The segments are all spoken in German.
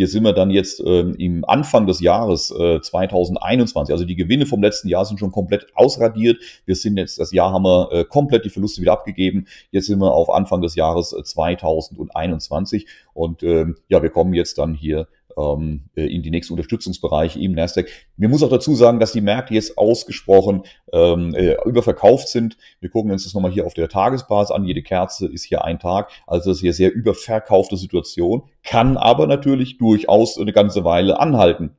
Hier sind wir dann jetzt äh, im Anfang des Jahres äh, 2021. Also die Gewinne vom letzten Jahr sind schon komplett ausradiert. Wir sind jetzt, das Jahr haben wir äh, komplett die Verluste wieder abgegeben. Jetzt sind wir auf Anfang des Jahres 2021. Äh, Und ähm, ja, wir kommen jetzt dann hier ähm, äh, in die nächsten Unterstützungsbereiche im Nasdaq. Mir muss auch dazu sagen, dass die Märkte jetzt ausgesprochen ähm, äh, überverkauft sind. Wir gucken uns das nochmal hier auf der Tagesbasis an. Jede Kerze ist hier ein Tag. Also das ist hier sehr überverkaufte Situation, kann aber natürlich durchaus eine ganze Weile anhalten.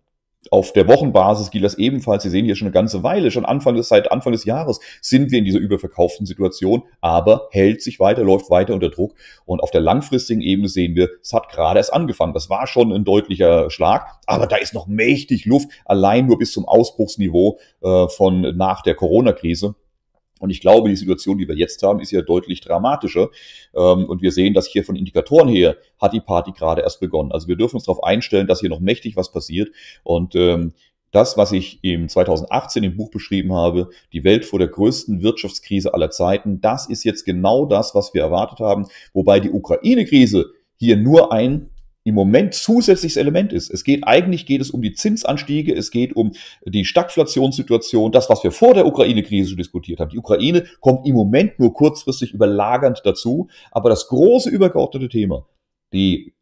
Auf der Wochenbasis gilt das ebenfalls. Sie sehen hier schon eine ganze Weile, schon Anfang des, seit Anfang des Jahres sind wir in dieser überverkauften Situation, aber hält sich weiter, läuft weiter unter Druck. Und auf der langfristigen Ebene sehen wir, es hat gerade erst angefangen. Das war schon ein deutlicher Schlag, aber da ist noch mächtig Luft, allein nur bis zum Ausbruchsniveau äh, von nach der Corona-Krise. Und ich glaube, die Situation, die wir jetzt haben, ist ja deutlich dramatischer. Ähm, und wir sehen, dass hier von Indikatoren her hat die Party gerade erst begonnen. Also wir dürfen uns darauf einstellen, dass hier noch mächtig was passiert. Und ähm, das, was ich im 2018 im Buch beschrieben habe, die Welt vor der größten Wirtschaftskrise aller Zeiten, das ist jetzt genau das, was wir erwartet haben, wobei die Ukraine-Krise hier nur ein im Moment zusätzliches Element ist. Es geht eigentlich geht es um die Zinsanstiege, es geht um die Stagflationssituation, das, was wir vor der Ukraine-Krise diskutiert haben. Die Ukraine kommt im Moment nur kurzfristig überlagernd dazu, aber das große übergeordnete Thema, die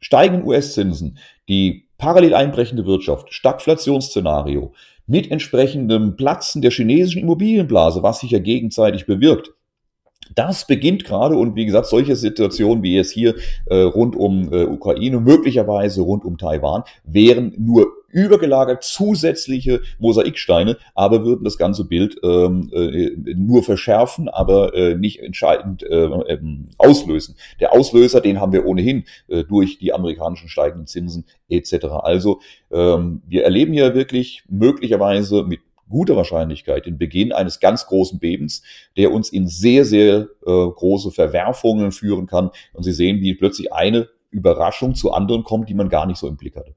steigenden US-Zinsen, die parallel einbrechende Wirtschaft, Stagflationsszenario mit entsprechendem Platzen der chinesischen Immobilienblase, was sich ja gegenseitig bewirkt, das beginnt gerade und wie gesagt, solche Situationen wie jetzt hier äh, rund um äh, Ukraine, möglicherweise rund um Taiwan, wären nur übergelagert zusätzliche Mosaiksteine, aber würden das ganze Bild ähm, äh, nur verschärfen, aber äh, nicht entscheidend äh, ähm, auslösen. Der Auslöser, den haben wir ohnehin äh, durch die amerikanischen steigenden Zinsen etc. Also ähm, wir erleben hier wirklich möglicherweise mit gute Wahrscheinlichkeit den Beginn eines ganz großen Bebens, der uns in sehr, sehr äh, große Verwerfungen führen kann. Und Sie sehen, wie plötzlich eine Überraschung zu anderen kommt, die man gar nicht so im Blick hatte.